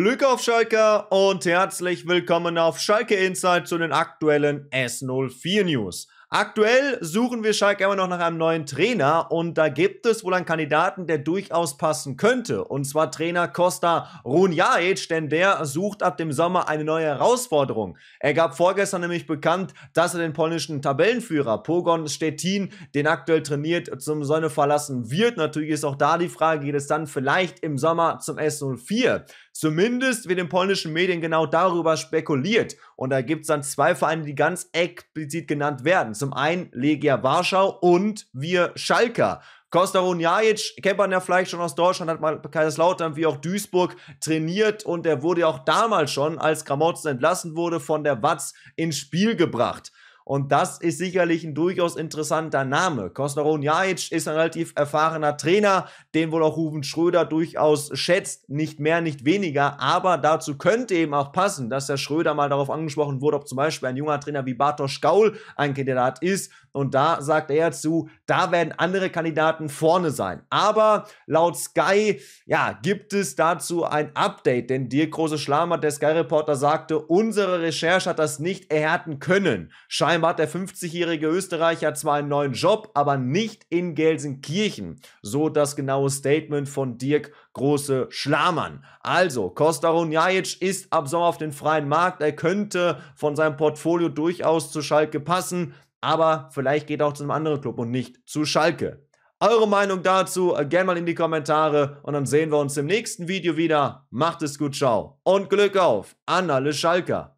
Glück auf Schalke und herzlich willkommen auf Schalke Insight zu den aktuellen S04 News. Aktuell suchen wir Schalke immer noch nach einem neuen Trainer und da gibt es wohl einen Kandidaten, der durchaus passen könnte. Und zwar Trainer Costa Runjajic, denn der sucht ab dem Sommer eine neue Herausforderung. Er gab vorgestern nämlich bekannt, dass er den polnischen Tabellenführer Pogon Stettin, den aktuell trainiert, zum Sonne verlassen wird. Natürlich ist auch da die Frage, geht es dann vielleicht im Sommer zum S04? Zumindest wird in polnischen Medien genau darüber spekuliert. Und da gibt es dann zwei Vereine, die ganz explizit genannt werden. Zum einen Legia Warschau und wir Schalker. Kostarun Jajic kennt man ja vielleicht schon aus Deutschland, hat mal Kaiserslautern wie auch Duisburg trainiert und er wurde ja auch damals schon, als Gramotzen entlassen wurde, von der Watz ins Spiel gebracht. Und das ist sicherlich ein durchaus interessanter Name. Kosnaron Jajic ist ein relativ erfahrener Trainer, den wohl auch Ruven Schröder durchaus schätzt. Nicht mehr, nicht weniger. Aber dazu könnte eben auch passen, dass der Schröder mal darauf angesprochen wurde, ob zum Beispiel ein junger Trainer wie Bartosz Gaul ein Kandidat ist. Und da sagt er zu, da werden andere Kandidaten vorne sein. Aber laut Sky, ja, gibt es dazu ein Update. Denn Dirk Große Schlamer, der Sky-Reporter, sagte, unsere Recherche hat das nicht erhärten können. Scheint Scheinbar hat der 50-jährige Österreicher zwar einen neuen Job, aber nicht in Gelsenkirchen. So das genaue Statement von Dirk Große Schlamann. Also, Kosta Runjajic ist ab Sommer auf den freien Markt. Er könnte von seinem Portfolio durchaus zu Schalke passen, aber vielleicht geht er auch zu einem anderen Club und nicht zu Schalke. Eure Meinung dazu äh, gerne mal in die Kommentare und dann sehen wir uns im nächsten Video wieder. Macht es gut, ciao und Glück auf an alle Schalker.